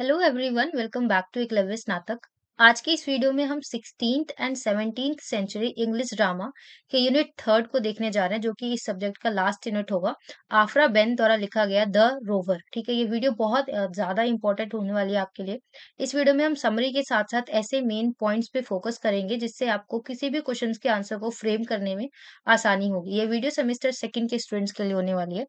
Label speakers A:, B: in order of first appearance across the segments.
A: Hello everyone welcome back to Eklavya Snatak आज के इस वीडियो में हम sixteen and seventeen century English drama के यूनिट थर्ड को देखने जा रहे हैं जो कि इस सब्जेक्ट का लास्ट यूनिट होगा आफरा बेन द्वारा लिखा गया द रोवर ठीक है ये वीडियो बहुत ज्यादा इंपॉर्टेंट होने वाली है आपके लिए इस वीडियो में हम समरी के साथ साथ ऐसे मेन पॉइंट्स पे फोकस करेंगे जिससे आपको किसी भी क्वेश्चन के आंसर को फ्रेम करने में आसानी होगी ये वीडियो सेमिस्टर सेकेंड के स्टूडेंट्स के लिए होने वाली है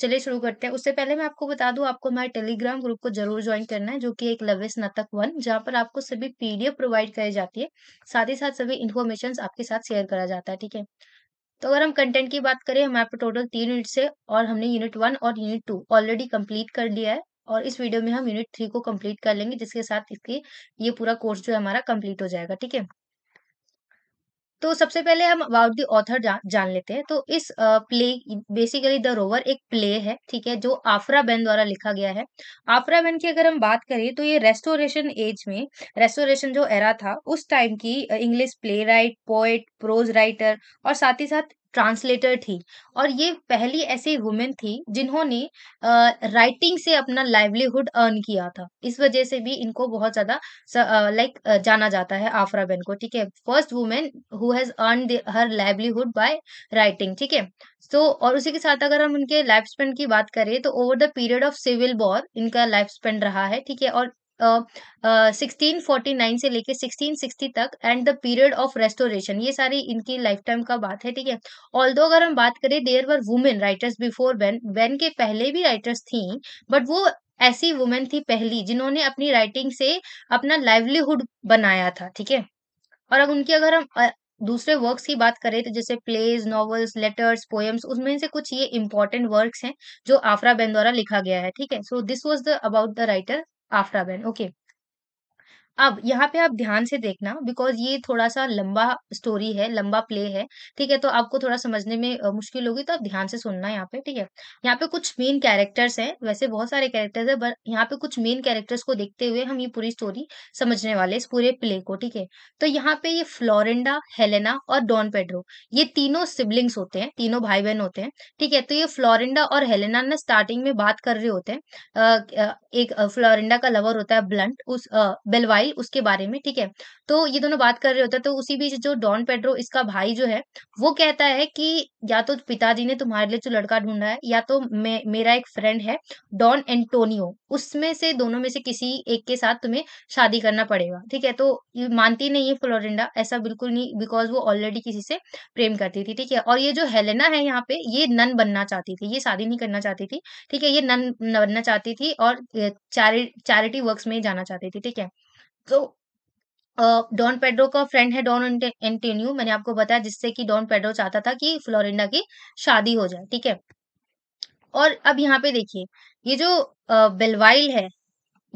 A: चलिए शुरू करते हैं उससे पहले मैं आपको बता दूं आपको हमारे टेलीग्राम ग्रुप को जरूर ज्वाइन करना है जो कि एक लव्य स्नातक वन जहां पर आपको सभी पीडीएफ प्रोवाइड कराई जाती है साथ ही साथ सभी इन्फॉर्मेशन आपके साथ शेयर करा जाता है ठीक है तो अगर हम कंटेंट की बात करें हमारे टोटल तीन यूनिट से और हमने यूनिट वन और यूनिट टू ऑलरेडी कम्प्लीट कर लिया है और इस वीडियो में हम यूनिट थ्री को कम्प्लीट कर लेंगे जिसके साथ इसकी ये पूरा कोर्स जो है हमारा कम्प्लीट हो जाएगा ठीक है तो सबसे पहले हम अबाउट द ऑथर जान लेते हैं तो इस प्ले बेसिकली द रोवर एक प्ले है ठीक है जो आफरा बेन द्वारा लिखा गया है आफरा बेन की अगर हम बात करें तो ये रेस्टोरेशन एज में रेस्टोरेशन जो एरा था उस टाइम की English playwright poet prose writer और साथ ही साथ ट्रांसलेटर थी और ये पहली ऐसी वुमेन थी जिन्होंने राइटिंग से अपना लाइवलीहुड अर्न किया था इस वजह से भी इनको बहुत ज़्यादा लाइक जाना जाता है आफरा बेन को ठीक है first women who has earn her livelihood by writing ठीक है तो और उसी के साथ अगर हम उनके लाइफ स्पेंड की बात करें तो over the period of civil war इनका लाइफ स्पेंड रहा है ठीक है और 1649 फोर्टी नाइन से लेके 1660 तक and the period of restoration ये सारी इनकी लाइफ टाइम का बात है ठीक है ऑल दो अगर हम बात करें there were women writers before Behn Behn के पहले भी राइटर्स थी बट वो ऐसी वुमेन थी पहली जिन्होंने अपनी राइटिंग से अपना लाइवलीहुड बनाया था ठीक है और अब उनकी अगर हम दूसरे वर्क्स की बात करें तो जैसे प्लेज नॉवेल्स लेटर्स पोएम्स उसमें से कुछ ये इंपॉर्टेंट वर्क्स हैं जो आफरा बेन द्वारा लिखा गया है ठीक है so this was the about the writer After Ben. Okay. अब यहाँ पे आप ध्यान से देखना बिकॉज ये थोड़ा सा लंबा स्टोरी है लंबा प्ले है ठीक है तो आपको थोड़ा समझने में मुश्किल होगी तो आप ध्यान से सुनना यहाँ पे ठीक है यहाँ पे कुछ मेन कैरेक्टर्स हैं वैसे बहुत सारे कैरेक्टर्स हैं बट यहाँ पे कुछ मेन कैरेक्टर्स को देखते हुए हम ये पूरी स्टोरी समझने वाले इस पूरे प्ले को ठीक है तो यहाँ पे ये फ्लोरेंडा हेलेना और डॉन पेड्रो ये तीनों सिबलिंग्स होते हैं तीनों भाई बहन होते हैं ठीक है तो ये फ्लोरेंडा और हेलेना ना स्टार्टिंग में बात कर रहे होते हैं एक फ्लोरेंडा का लवर होता है ब्लंट उस बेलवाई भाई उसके बारे में ठीक है तो ये दोनों बात कर रहे होते हैं तो उसी बीच जो डॉन पेड्रो इसका भाई जो है वो कहता है कि या तो पिताजी ने तुम्हारे लिए जो लड़का ढूंढा है या तो मे, मेरा एक फ्रेंड है डॉन एंटोनियो उसमें से दोनों में से किसी एक के साथ तुम्हें शादी करना पड़ेगा ठीक है तो मानती नहीं है फ्लोरिंडा ऐसा बिल्कुल नहीं बिकॉज वो ऑलरेडी किसी से प्रेम करती थी ठीक है और ये जो हेलेना है यहाँ पे ये नन बनना चाहती थी ये शादी नहीं करना चाहती थी ठीक है ये नन बनना चाहती थी और चैरिटी वर्क में जाना चाहती थी ठीक है तो डॉन पेड्रो का फ्रेंड है डॉन एंटेन्यू मैंने आपको बताया जिससे कि डॉन पेड्रो चाहता था कि फ्लोरिंडा की शादी हो जाए ठीक है और अब यहाँ पे देखिए ये जो बेलवाइल है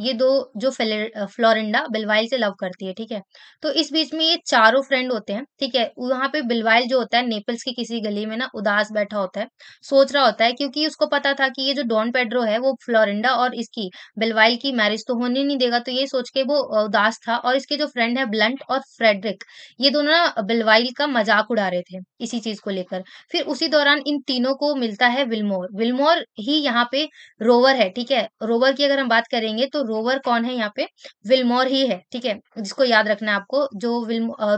A: ये दो जो फ्लोरिंडा बिलवाइल से लव करती है ठीक है तो इस बीच में ये चारों फ्रेंड होते हैं ठीक है वहां पे बिलवाइल जो होता है नेपल्स की किसी गली में ना उदास बैठा होता है सोच रहा होता है क्योंकि उसको पता था कि ये जो डॉन पेड्रो है वो फ्लोरिंडा और इसकी बिलवाइल की मैरिज तो होने नहीं देगा तो ये सोच के वो उदास था और इसके जो फ्रेंड है ब्लंट और फ्रेडरिक ये दोनों ना बिलवाइल का मजाक उड़ा रहे थे इसी चीज को लेकर फिर उसी दौरान इन तीनों को मिलता है विलमोर विलमोर ही यहाँ पे रोवर है ठीक है रोवर की अगर हम बात करेंगे तो रोवर कौन है यहाँ पे विलमोर ही है ठीक है जिसको याद रखना है आपको जो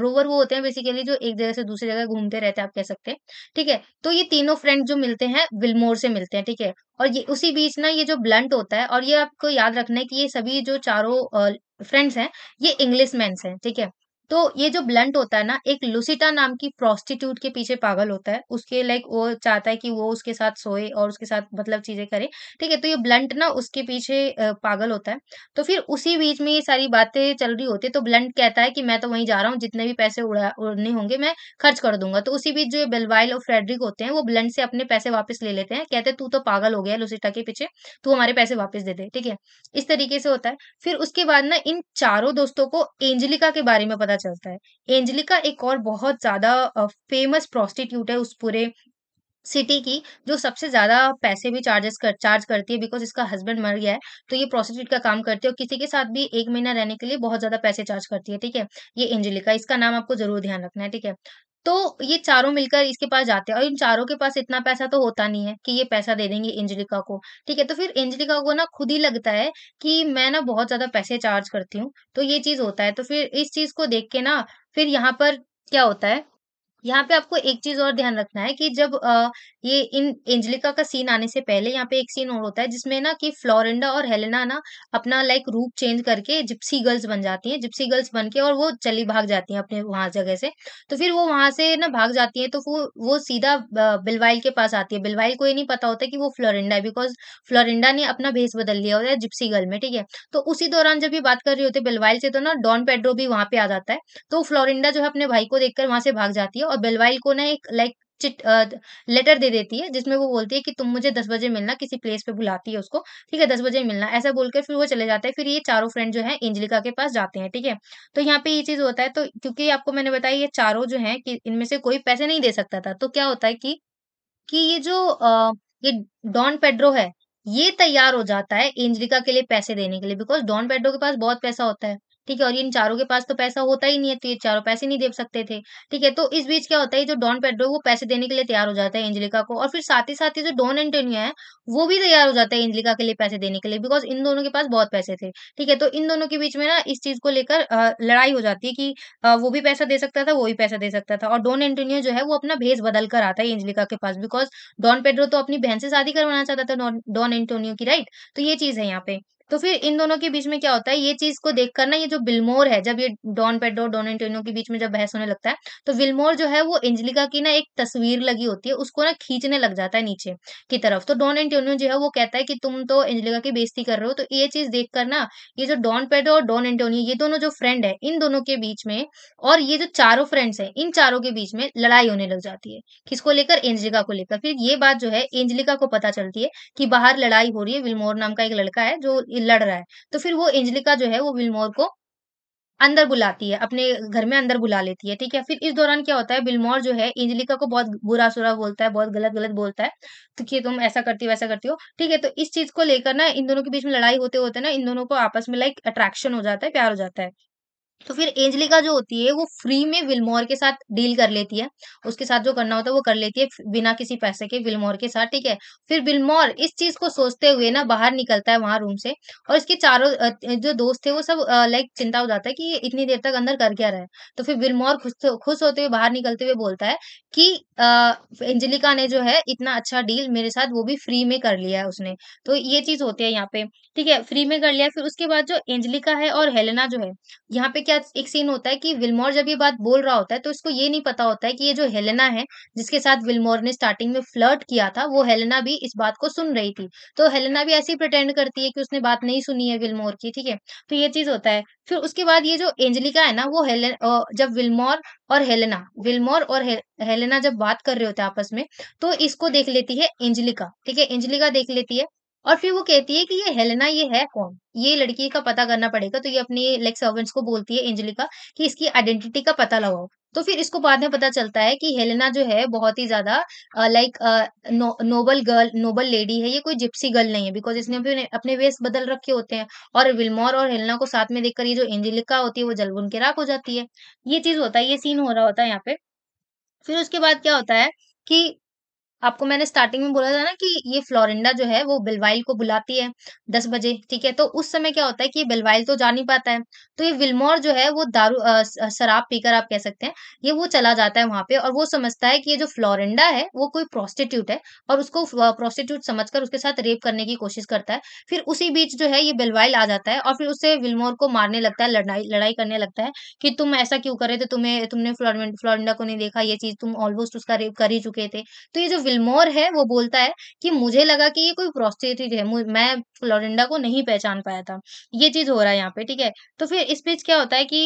A: रोवर वो होते हैं बेसिकली जो एक जगह से दूसरी जगह घूमते रहते हैं आप कह सकते हैं ठीक है तो ये तीनों फ्रेंड जो मिलते हैं विलमोर से मिलते हैं ठीक है और ये उसी बीच ना ये जो ब्लंट होता है और ये आपको याद रखना है कि ये सभी जो चारों फ्रेंड्स हैं ये इंग्लिश मैं ठीक है तो ये जो ब्लंट होता है ना एक लुसिटा नाम की प्रोस्टिट्यूट के पीछे पागल होता है उसके लाइक वो चाहता है कि वो उसके साथ सोए और उसके साथ मतलब चीजें करे ठीक है तो ये ब्लंट ना उसके पीछे पागल होता है तो फिर उसी बीच में ये सारी बातें चल रही होती है तो ब्लंट कहता है कि मैं तो वहीं जा रहा हूँ जितने भी पैसे उड़ा उड़ने होंगे मैं खर्च कर दूंगा तो उसी बीच जो बेलवाइल और फ्रेडरिक होते हैं वो ब्लंट से अपने पैसे वापस ले लेते हैं कहते तू तो पागल हो गया लुसिटा के पीछे तू हमारे पैसे वापस दे दे ठीक है इस तरीके से होता है फिर उसके बाद ना इन चारों दोस्तों को एंजलिका के बारे में पता पता चलता है एंजलिका एक और बहुत ज्यादा फेमस प्रोस्टिट्यूट है उस पूरे सिटी की जो सबसे ज्यादा पैसे भी चार्जेस कर चार्ज करती है बिकॉज इसका हस्बैंड मर गया है तो ये प्रोस्टिट्यूट का काम करती है और किसी के साथ भी एक महीना रहने के लिए बहुत ज्यादा पैसे चार्ज करती है ठीक है ये एंजलिका इसका नाम आपको जरूर ध्यान रखना है ठीक है तो ये चारों मिलकर इसके पास जाते हैं और इन चारों के पास इतना पैसा तो होता नहीं है कि ये पैसा दे देंगे एंजलिका को ठीक है तो फिर एंजलिका को ना खुद ही लगता है कि मैं ना बहुत ज्यादा पैसे चार्ज करती हूँ तो ये चीज होता है तो फिर इस चीज को देख के ना फिर यहाँ पर क्या होता है यहाँ पे आपको एक चीज और ध्यान रखना है कि जब आ, ये इन एंजलिका का सीन आने से पहले यहाँ पे एक सीन और होता है जिसमें ना कि फ्लोरिंडा और हेलेना ना अपना लाइक रूप चेंज करके जिप्सी गर्ल्स बन जाती हैं जिप्सी गर्ल्स बन के और वो चली भाग जाती हैं अपने वहां जगह से तो फिर वो वहां से ना भाग जाती है तो वो वो सीधा बिलवाइल के पास आती है बिलवाइल को ये नहीं पता होता कि वो फ्लोरिंडा है बिकॉज फ्लोरेंडा ने अपना भेस बदल लिया होता है जिप्सी गर्ल में ठीक है तो उसी दौरान जब ये बात कर रही होती है बिलवाइल से तो ना डॉन पेड्रो भी वहां पे आ जाता है तो फ्लोरेंडा जो है अपने भाई को देखकर वहां से भाग जाती है और बेलवाइल को ना एक लाइक चिट लेटर दे देती है जिसमें वो बोलती है कि तुम मुझे दस बजे मिलना किसी प्लेस पे बुलाती है उसको ठीक है दस बजे मिलना ऐसा बोलकर फिर वो चले जाते हैं फिर ये चारों फ्रेंड जो है एंजलिका के पास जाते हैं ठीक है तो यहाँ पे ये चीज होता है तो क्योंकि आपको मैंने बताया ये चारों जो है कि इनमें से कोई पैसे नहीं दे सकता था तो क्या होता है कि कि ये जो आ, ये डॉन पेड्रो है ये तैयार हो जाता है एंजलिका के लिए पैसे देने के लिए बिकॉज डॉन पेड्रो के पास बहुत पैसा होता है ठीक है और इन चारों के पास तो पैसा होता ही नहीं है तो ये चारों पैसे नहीं दे सकते थे ठीक है तो इस बीच क्या होता है जो डॉन पेड्रो वो पैसे देने के लिए तैयार हो जाता है एंजलिका को और फिर साथ ही साथ ही जो डॉन एंटोनियो है वो भी तैयार हो जाता है एंजलिका के लिए पैसे देने के लिए बिकॉज इन दोनों के पास बहुत पैसे थे ठीक है तो इन दोनों के बीच में ना इस चीज को लेकर लड़ाई हो जाती है कि वो भी पैसा दे सकता था वो भी पैसा दे सकता था और डॉन एंटोनियो जो है वो अपना भेज बदल कर आता है एंजलिका के पास बिकॉज डॉन पेड्रो तो अपनी बहन से शादी करवाना चाहता था डॉन एंटोनियो की राइट तो ये चीज है यहाँ पे तो फिर इन दोनों के बीच में क्या होता है ये चीज को देखकर ना ये जो बिलमोर है जब ये डॉन पेड्रो डॉन एंटोनियो के बीच में जब बहस होने लगता है तो विलमोर जो है वो एंजलिका की ना एक तस्वीर लगी होती है उसको ना खींचने लग जाता है नीचे की तरफ तो डॉन एंटोनियो जो है वो कहता है कि तुम तो एंजलिका की बेजती कर रहे हो तो ये चीज देख ना ये जो डॉन पेड्रो और डॉन एंटोनियो ये दोनों जो फ्रेंड है इन दोनों के बीच में और ये जो चारों फ्रेंड्स है इन चारों के बीच में लड़ाई होने लग जाती है किसको लेकर एंजलिका को लेकर फिर ये बात जो है एंजलिका को पता चलती है कि बाहर लड़ाई हो रही है विलमोर नाम का एक लड़का है जो लड़ रहा है तो फिर वो एंजलिका जो है वो विलमोर को अंदर बुलाती है अपने घर में अंदर बुला लेती है ठीक है फिर इस दौरान क्या होता है बिलमोर जो है एंजलिका को बहुत बुरा सुरा बोलता है बहुत गलत गलत बोलता है तो कि तुम ऐसा करती हो वैसा करती हो ठीक है तो इस चीज को लेकर ना इन दोनों के बीच में लड़ाई होते होते ना इन दोनों को आपस में लाइक अट्रैक्शन हो जाता है प्यार हो जाता है तो फिर एंजलिका जो होती है वो फ्री में विलमोर के साथ डील कर लेती है उसके साथ जो करना होता है वो कर लेती है बिना किसी पैसे के विलमोर के साथ ठीक है फिर विलमोर इस चीज को सोचते हुए ना बाहर निकलता है वहां रूम से और इसके चारों जो दोस्त थे वो सब लाइक चिंता हो जाता है कि इतनी देर तक अंदर कर क्या रहे तो फिर विलमोर खुश तो, खुश होते हुए बाहर निकलते हुए बोलता है कि एंजलिका ने जो है इतना अच्छा डील मेरे साथ वो भी फ्री में कर लिया है उसने तो ये चीज होती है यहाँ पे ठीक है फ्री में कर लिया फिर उसके बाद जो एंजलिका है और हेलेना जो है यहाँ पे क्या क्या एक सीन होता है कि विलमोर जब ये बात बोल रहा होता है तो इसको ये नहीं पता होता है कि ये जो हेलेना है जिसके साथ विलमोर ने स्टार्टिंग में फ्लर्ट किया था वो हेलेना भी इस बात को सुन रही थी तो हेलेना भी ऐसे ही प्रटेंड करती है कि उसने बात नहीं सुनी है विलमोर की ठीक है तो ये चीज होता है फिर उसके बाद ये जो एंजलिका है ना वो हेलेन जब विलमोर और हेलेना विलमोर और हे, हेलेना जब बात कर रहे होते हैं आपस में तो इसको देख लेती है एंजलिका ठीक है एंजलिका देख लेती है और फिर वो कहती है कि ये हेलेना ये है कौन ये लड़की का पता करना पड़ेगा तो ये अपने लेग सर्वेंट्स को बोलती है एंजलिका कि इसकी आइडेंटिटी का पता लगाओ तो फिर इसको बाद में पता चलता है कि हेलेना जो है बहुत ही ज्यादा like noble girl noble lady है ये कोई जिप्सी गर्ल नहीं है बिकॉज इसने अपने अपने वेस्ट बदल रखे होते हैं और विल्मोर और हेलेना को साथ में देखकर ये जो एंजलिका होती है वो जलबुन के राख हो जाती है ये चीज होता है ये सीन हो रहा होता है यहाँ पे फिर उसके बाद क्या होता है कि आपको मैंने स्टार्टिंग में बोला था ना कि ये फ्लोरिंडा जो है वो बिलवाइल को बुलाती है दस बजे ठीक है तो उस समय क्या होता है कि बिलवाइल तो जा नहीं पाता है तो ये विलमोर जो है वो दारू शराब पीकर आप कह सकते हैं ये वो चला जाता है वहां पे और वो समझता है कि ये जो फ्लोरिंडा है वो कोई प्रोस्टिट्यूट है और उसको प्रोस्टिट्यूट कर उसके साथ रेप करने की कोशिश करता है फिर उसी बीच जो है ये बिलवाइल आ जाता है और फिर उससे विलमोर को मारने लगता है लड़ाई लड़ाई करने लगता है कि तुम ऐसा क्यों करे थे तुम्हें तुमने फ्लोरिंडा को नहीं देखा ये चीज तुम ऑलमोस्ट उसका रेप कर ही चुके थे तो ये जो विलमोर है वो बोलता है कि मुझे लगा कि ये कोई प्रोस्टिट्यूट है मैं फ्लोरिंडा को नहीं पहचान पाया था ये चीज हो रहा है यहाँ पे ठीक है तो फिर इस बीच क्या होता है कि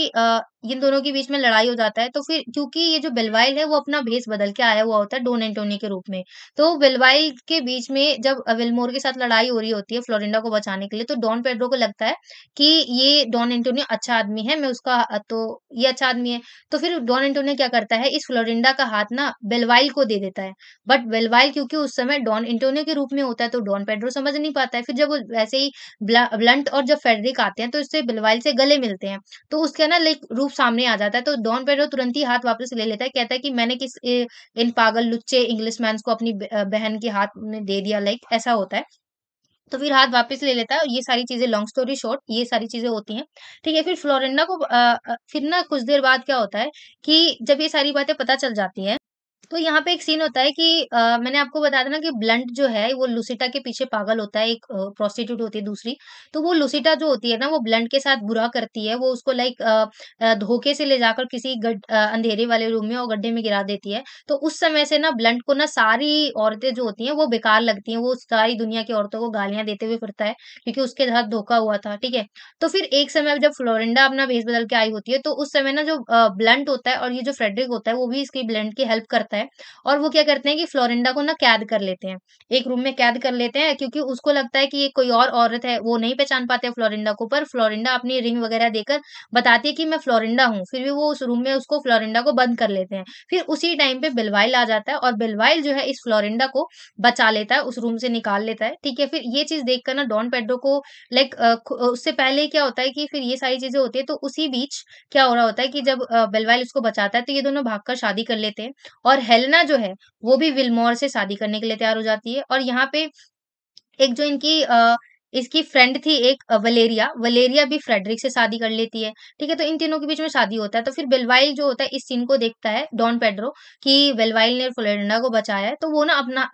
A: इन दोनों के बीच में लड़ाई हो जाता है तो फिर क्योंकि ये जो बेलवाइल है वो अपना भेस बदल के आया हुआ होता है डोन एंटोनी के रूप में तो बेलवाइल के बीच में जब विलमोर के साथ लड़ाई हो रही होती है फ्लोरिंडा को बचाने के लिए तो डॉन पेड्रो को लगता है कि ये डॉन एंटोनी अच्छा आदमी है मैं उसका तो ये अच्छा आदमी है तो फिर डॉन एंटोनी क्या करता है इस फ्लोरिंडा का हाथ ना बेलवाइल को दे देता है बट बेलवाइल क्योंकि उस समय डॉन एंटोनियो के रूप में होता है तो डॉन पेड्रो समझ नहीं पाता है फिर जब वैसे ही ब्लंट और जब फेडरिक आते हैं तो इससे बेलवाइल से गले मिलते हैं तो उसके ना लाइक रूप सामने आ जाता है तो डॉन पेड्रो तुरंत ही हाथ वापस ले लेता है कहता है कि मैंने किस इन पागल लुच्चे इंग्लिश मैन को अपनी बहन के हाथ में दे दिया लाइक ऐसा होता है तो फिर हाथ वापस ले लेता है और ये सारी चीजें लॉन्ग स्टोरी शॉर्ट ये सारी चीजें होती हैं ठीक है फिर फ्लोरेंडा को आ, फिर ना कुछ देर बाद क्या होता है कि जब ये सारी बातें पता चल जाती हैं तो यहाँ पे एक सीन होता है कि आ, मैंने आपको बताया था ना कि ब्लंट जो है वो लुसिटा के पीछे पागल होता है एक प्रोस्टिट्यूट होती है दूसरी तो वो लुसिटा जो होती है ना वो ब्लंट के साथ बुरा करती है वो उसको लाइक धोखे से ले जाकर किसी गड, अंधेरे वाले रूम में और गड्ढे में गिरा देती है तो उस समय से ना ब्लंट को ना सारी औरतें जो होती हैं वो बेकार लगती हैं वो सारी दुनिया की औरतों को गालियां देते हुए फिरता है क्योंकि उसके साथ धोखा हुआ था ठीक है तो फिर एक समय जब फ्लोरिंडा अपना भेज बदल के आई होती है तो उस समय ना जो ब्लंट होता है और ये जो फ्रेडरिक होता है वो भी इसकी ब्लंट की हेल्प करता है है और वो क्या करते हैं कि फ्लोरिंडा को ना कैद कर लेते हैं एक रूम में कैद कर लेते हैं क्योंकि उसको लगता है कि ये कोई और औरत है वो नहीं पहचान पाते फ्लोरिंडा को पर फ्लोरिंडा अपनी रिंग वगैरह देकर बताती है कि मैं फ्लोरिंडा हूँ फिर भी वो उस रूम में उसको फ्लोरिंडा को बंद कर लेते हैं फिर उसी टाइम पे बिलवाइल आ जाता है और बिलवाइल जो है इस फ्लोरिंडा को बचा लेता है उस रूम से निकाल लेता है ठीक है फिर ये चीज देखकर ना डॉन पेड्रो को लाइक उससे पहले क्या होता है कि फिर ये सारी चीजें होती है तो उसी बीच क्या हो रहा होता है कि जब बिलवाइल उसको बचाता है तो ये दोनों भागकर शादी कर लेते हैं और हेलना जो है वो भी विलमोर से शादी करने के लिए तैयार हो जाती है और यहाँ पे एक जो इनकी आ, इसकी फ्रेंड थी एक वलेरिया वलेरिया भी फ्रेडरिक से शादी कर लेती है ठीक है तो इन तीनों के बीच में शादी होता है तो फिर बेलवाइल जो होता है इस सीन को देखता है डॉन पेड्रो कि बेलवाइल ने फ्लोरेंडा को बचाया है तो वो ना अपना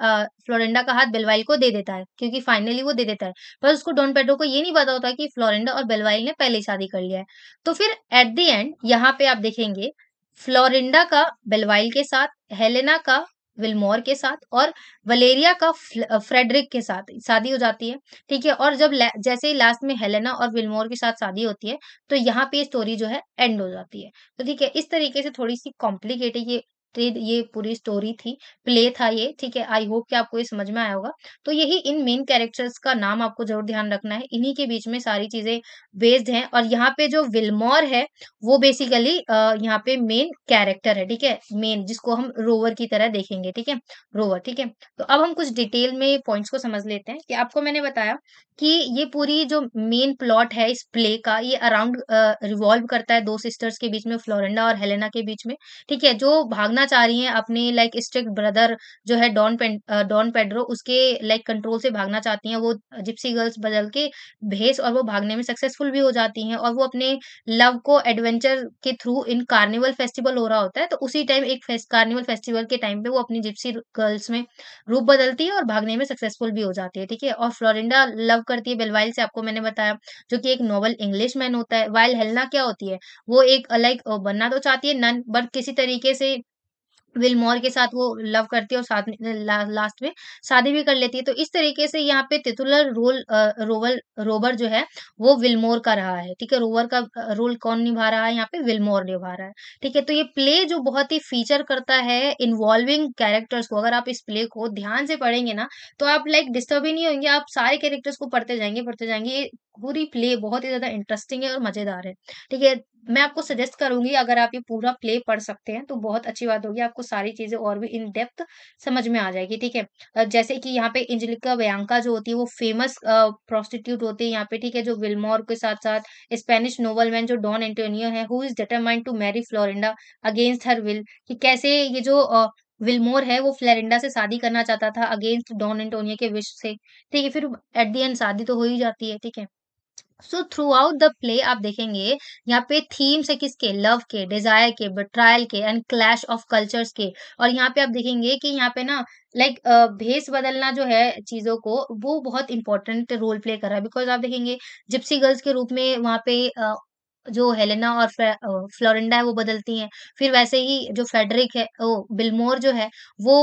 A: फ्लोरेंडा का हाथ बेलवाइल को दे देता है क्योंकि फाइनली वो दे देता है पर उसको डॉन पेड्रो को ये नहीं पता होता कि फ्लोरेंडा और बेलवाइल ने पहले शादी कर लिया है तो फिर एट दी एंड यहाँ पे आप देखेंगे फ्लोरिंडा का बेलवाइल के साथ हेलेना का विलमोर के साथ और वलेरिया का फ्रेडरिक के साथ शादी हो जाती है ठीक है और जब जैसे ही लास्ट में हेलेना और विलमोर के साथ शादी होती है तो यहाँ पे स्टोरी जो है एंड हो जाती है तो ठीक है इस तरीके से थोड़ी सी कॉम्प्लिकेटेड ये ट्रेड तो ये पूरी स्टोरी थी प्ले था ये ठीक है आई होप कि आपको ये समझ में आया होगा तो यही इन मेन कैरेक्टर्स का नाम आपको जरूर ध्यान रखना है इन्हीं के बीच में सारी चीजें बेस्ड हैं और यहाँ पे जो विलमोर है वो बेसिकली यहाँ पे मेन कैरेक्टर है ठीक है मेन जिसको हम रोवर की तरह देखेंगे ठीक है रोवर ठीक है तो अब हम कुछ डिटेल में पॉइंट्स को समझ लेते हैं कि आपको मैंने बताया कि ये पूरी जो मेन प्लॉट है इस प्ले का ये अराउंड रिवॉल्व करता है दो सिस्टर्स के बीच में फ्लोरेंडा और हेलेना के बीच में ठीक है जो भागना करना चाह रही हैं अपने लाइक स्ट्रिक्ट ब्रदर जो है डॉन पें, डॉन पेड्रो उसके लाइक कंट्रोल से भागना चाहती हैं वो जिप्सी गर्ल्स बदल के भेस और वो भागने में सक्सेसफुल भी हो जाती हैं और वो अपने लव को एडवेंचर के थ्रू इन कार्निवल फेस्टिवल हो रहा होता है तो उसी टाइम एक फेस्ट, कार्निवल फेस्टिवल के टाइम पे वो अपनी जिप्सी गर्ल्स में रूप बदलती है और भागने में सक्सेसफुल भी हो जाती है ठीक है और फ्लोरिंडा लव करती है बेलवाइल से आपको मैंने बताया जो कि एक नॉवल इंग्लिश मैन होता है वाइल हेलना क्या होती है वो एक लाइक बनना तो चाहती है नन बट किसी तरीके से विलमोर के साथ वो लव करती है और साथ में ला, लास्ट में शादी भी कर लेती है तो इस तरीके से यहाँ पे तितुलर रोल रोवल रोबर जो है वो विलमोर का रहा है ठीक है रोवर का रोल कौन निभा रहा है यहाँ पे विलमोर निभा रहा है ठीक है तो ये प्ले जो बहुत ही फीचर करता है इन्वॉल्विंग कैरेक्टर्स को अगर आप इस प्ले को ध्यान से पढ़ेंगे ना तो आप लाइक डिस्टर्ब ही नहीं होंगे आप सारे कैरेक्टर्स को पढ़ते जाएंगे पढ़ते जाएंगे पूरी प्ले बहुत ही ज्यादा इंटरेस्टिंग है और मजेदार है ठीक है मैं आपको सजेस्ट करूंगी अगर आप ये पूरा प्ले पढ़ सकते हैं तो बहुत अच्छी बात होगी आपको सारी चीजें और भी इन डेप्थ समझ में आ जाएगी ठीक है जैसे कि यहाँ पे इंजलिका व्यांका जो होती है वो फेमस प्रोस्टिट्यूट होती है यहाँ पे ठीक है जो विलमोर के साथ साथ स्पेनिश नोवलमैन जो डॉन एंटोनियो है who is determined to marry Florinda against her will कि कैसे ये जो uh, विलमोर है वो फ्लोरिंडा से शादी करना चाहता था अगेंस्ट डॉन एंटोनियो के विश से ठीक है फिर एट दी एंड शादी तो हो ही जाती है ठीक है so throughout the play आप देखेंगे यहाँ पे थीम्स है किसके लव के डिजायर के बट्रायल के एंड क्लैश ऑफ कल्चर्स के और यहाँ पे आप देखेंगे कि यहाँ पे ना लाइक like, भेस बदलना जो है चीज़ों को वो बहुत इंपॉर्टेंट रोल प्ले कर रहा है बिकॉज आप देखेंगे जिप्सी गर्ल्स के रूप में वहाँ पे जो हेलेना और फ्लोरिंडा है वो बदलती हैं फिर वैसे ही जो फेडरिक है ओ बिलमोर जो है वो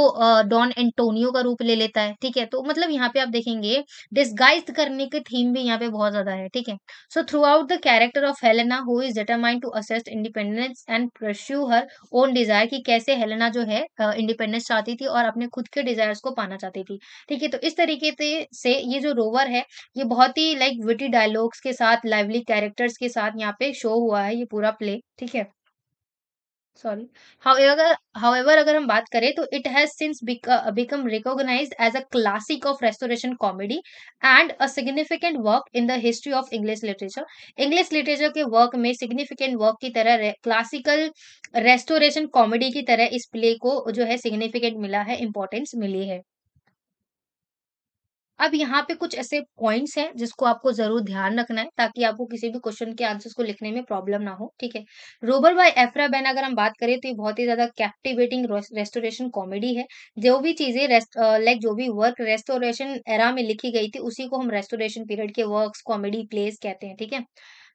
A: डॉन एंटोनियो का रूप ले लेता है ठीक है तो मतलब यहाँ पे आप देखेंगे डिस्गाइज करने की थीम भी यहाँ पे बहुत ज्यादा है ठीक है so throughout the character of Helena who is determined to assert independence and pursue her own desire की कैसे हेलेना जो है इंडिपेंडेंस चाहती थी और अपने खुद के डिजायर्स को पाना चाहती थी ठीक है तो इस तरीके से ये जो रोवर है ये बहुत ही लाइक विटी डायलॉग्स के साथ लाइवली कैरेक्टर्स के साथ यहाँ पे शो हुआ है ये पूरा प्ले ठीक है सॉरी हाउ एवर अगर हम बात करें तो it has since become recognize as a classic of restoration comedy and a significant work in the history of English literature English literature के वर्क में सिग्निफिकेंट वर्क की तरह क्लासिकल रेस्टोरेशन कॉमेडी की तरह इस प्ले को जो है सिग्निफिकेंट मिला है इंपॉर्टेंस मिली है अब यहाँ पे कुछ ऐसे पॉइंट्स हैं जिसको आपको जरूर ध्यान रखना है ताकि आपको किसी भी क्वेश्चन के आंसर्स को लिखने में प्रॉब्लम ना हो ठीक है रोबर बाय एफ्रा बैन अगर हम बात करें तो ये बहुत ही ज्यादा कैप्टिवेटिंग रेस्टोरेशन कॉमेडी है जो भी चीजें लाइक जो भी वर्क रेस्टोरेशन एरा में लिखी गई थी उसी को हम रेस्टोरेशन पीरियड के वर्क कॉमेडी प्लेस कहते हैं ठीक है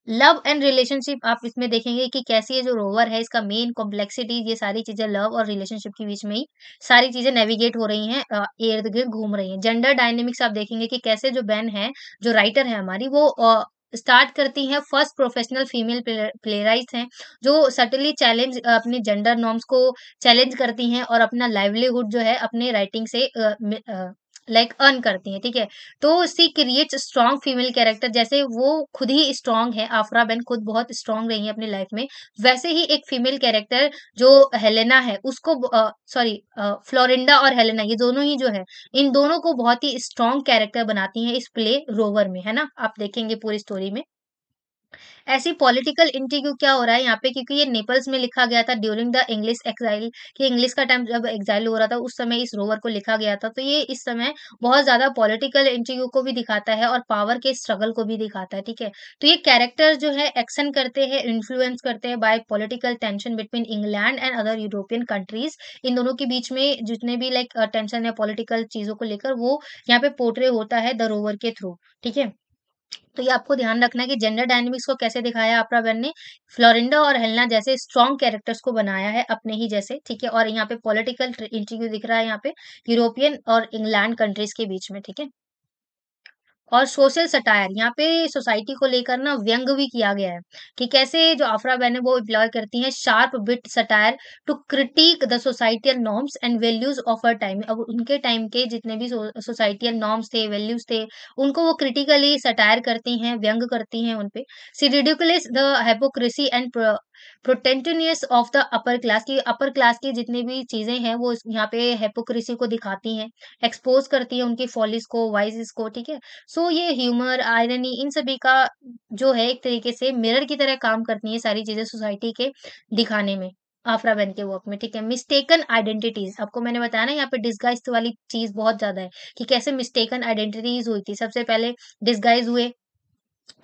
A: लव एंड रिलेशनशिप आप इसमें देखेंगे कि कैसी ये जो रोवर है इसका मेन कॉम्प्लेक्सिटी ये सारी चीजें लव और रिलेशनशिप के बीच में ही सारी चीजें नेविगेट हो रही हैं इर्द गिर्द घूम रही हैं जेंडर डायनेमिक्स आप देखेंगे कि कैसे जो बैन है जो राइटर है हमारी वो आ, स्टार्ट करती हैं फर्स्ट प्रोफेशनल फीमेल प्लेराइज हैं जो सटली चैलेंज अपने जेंडर नॉर्म्स को चैलेंज करती हैं और अपना लाइवलीहुड जो है अपने राइटिंग से लाइक like अर्न करती है ठीक है तो she create strong female character जैसे वो खुद ही स्ट्रांग है आफरा बेन खुद बहुत स्ट्रांग रही है अपनी लाइफ में वैसे ही एक फीमेल कैरेक्टर जो हेलेना है उसको सॉरी फ्लोरिंडा और हेलेना ये दोनों ही जो है इन दोनों को बहुत ही स्ट्रांग कैरेक्टर बनाती है इस प्ले रोवर में है ना आप देखेंगे पूरी स्टोरी में ऐसी पॉलिटिकल इंटरव्यू क्या हो रहा है यहाँ पे क्योंकि ये नेपल्स में लिखा गया था ड्यूरिंग द इंग्लिश एक्साइल कि इंग्लिश का टाइम जब एक्साइल हो रहा था उस समय इस रोवर को लिखा गया था तो ये इस समय बहुत ज्यादा पॉलिटिकल इंटरव्यू को भी दिखाता है और पावर के स्ट्रगल को भी दिखाता है ठीक है तो ये कैरेक्टर जो है एक्शन करते हैं इन्फ्लुएंस करते हैं by political tension between England and other European countries इन दोनों के बीच में जितने भी लाइक टेंशन है पोलिटिकल चीजों को लेकर वो यहाँ पे पोर्ट्रे होता है द रोवर के थ्रू ठीक है तो ये आपको ध्यान रखना है कि जेंडर डायनेमिक्स को कैसे दिखाया आपरा बेन ने फ्लोरिंडा और हेलना जैसे स्ट्रॉन्ग कैरेक्टर्स को बनाया है अपने ही जैसे ठीक है और यहाँ पे पॉलिटिकल इंटरव्यू दिख रहा है यहाँ पे यूरोपियन और इंग्लैंड कंट्रीज के बीच में ठीक है और सोशल सटायर यहाँ पे सोसाइटी को लेकर ना व्यंग भी किया गया है कि कैसे जो आफरा बहन है वो इम्प्लॉय करती हैं sharp bit satire to critique the societal norms and values of our time अब उनके टाइम के जितने भी सोसाइटियल नॉर्म्स थे वैल्यूज थे उनको वो क्रिटिकली सटायर करती हैं व्यंग करती हैं उनपे she ridicules the hypocrisy and pretentiousness of the upper class की अपर क्लास की जितनी भी चीज़ें हैं वो यहाँ पे हेपोक्रेसी को दिखाती हैं एक्सपोज करती है उनकी फॉलिस को वाइजिस को ठीक है सो ये ह्यूमर आयरनी इन सभी का जो है एक तरीके से मिरर की तरह काम करती है सारी चीज़ें सोसाइटी के दिखाने में आफरा बहन के वर्क में ठीक है मिस्टेकन आइडेंटिटीज आपको मैंने बताया ना यहाँ पे डिस्गाइज वाली चीज बहुत ज्यादा है कि कैसे मिस्टेकन आइडेंटिटीज हुई थी सबसे पहले डिस्गाइज हुए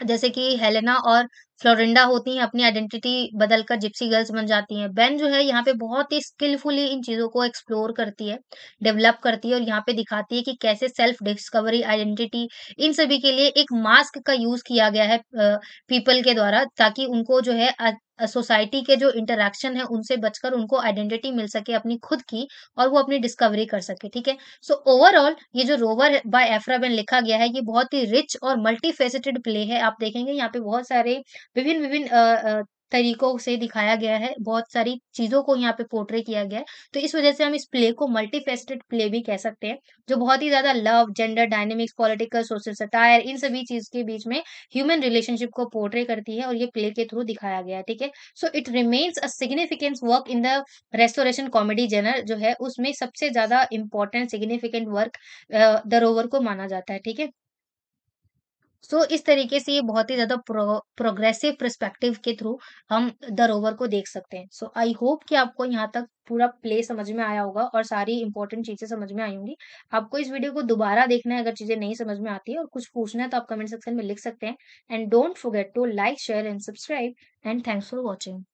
A: जैसे कि हेलेना और फ्लोरिंडा होती हैं अपनी आइडेंटिटी बदलकर जिप्सी गर्ल्स बन जाती हैं बेन जो है यहाँ पे बहुत ही स्किलफुली इन चीज़ों को एक्सप्लोर करती है डेवलप करती है और यहाँ पे दिखाती है कि कैसे सेल्फ डिस्कवरी आइडेंटिटी इन सभी के लिए एक मास्क का यूज किया गया है पीपल के द्वारा ताकि उनको जो है सोसाइटी के जो इंटरेक्शन है उनसे बचकर उनको आइडेंटिटी मिल सके अपनी खुद की और वो अपनी डिस्कवरी कर सके ठीक है सो ओवरऑल ये जो रोवर बाय एफ्राबेन लिखा गया है ये बहुत ही रिच और मल्टी प्ले है आप देखेंगे यहाँ पे बहुत सारे विभिन्न विभिन्न तरीकों से दिखाया गया है बहुत सारी चीज़ों को यहाँ पे पोर्ट्रे किया गया है तो इस वजह से हम इस प्ले को मल्टीफेस्टेड प्ले भी कह सकते हैं जो बहुत ही ज़्यादा love gender dynamics political social satire इन सभी चीज़ के बीच में ह्यूमन रिलेशनशिप को पोर्ट्रे करती है और ये प्ले के थ्रू दिखाया गया है ठीक है so it remains a significance work in the restoration comedy genre जो है उसमें सबसे ज़्यादा important significant work the Rover को माना जाता है ठीक है सो so, इस तरीके से ये बहुत ही ज्यादा प्रो, प्रोग्रेसिव प्रस्पेक्टिव के थ्रू हम द रोवर को देख सकते हैं सो आई होप कि आपको यहाँ तक पूरा प्ले समझ में आया होगा और सारी इंपॉर्टेंट चीजें समझ में आई होंगी आपको इस वीडियो को दोबारा देखना है अगर चीजें नहीं समझ में आती है और कुछ पूछना है तो आप कमेंट सेक्शन में लिख सकते हैं and don't forget to like share and subscribe and thanks for watching